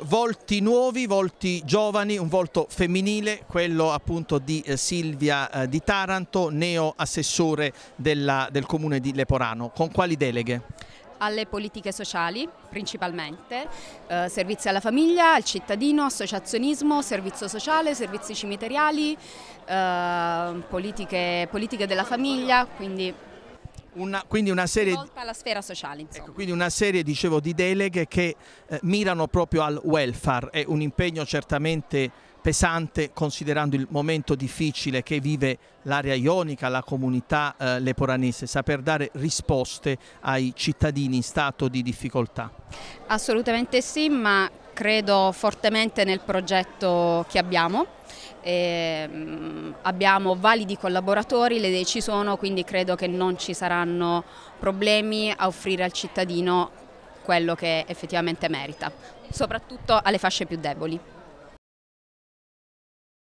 volti nuovi, volti giovani, un volto femminile, quello appunto di eh, Silvia eh, di Taranto, neo assessore della, del comune di Leporano. Con quali deleghe? alle politiche sociali principalmente, eh, servizi alla famiglia, al cittadino, associazionismo, servizio sociale, servizi cimiteriali, eh, politiche, politiche della famiglia, quindi una, quindi una serie, alla sfera sociale, ecco, quindi una serie dicevo, di deleghe che eh, mirano proprio al welfare, è un impegno certamente pesante considerando il momento difficile che vive l'area ionica, la comunità eh, leporanese, saper dare risposte ai cittadini in stato di difficoltà. Assolutamente sì, ma credo fortemente nel progetto che abbiamo. E, mm, abbiamo validi collaboratori, le idee ci sono, quindi credo che non ci saranno problemi a offrire al cittadino quello che effettivamente merita, soprattutto alle fasce più deboli.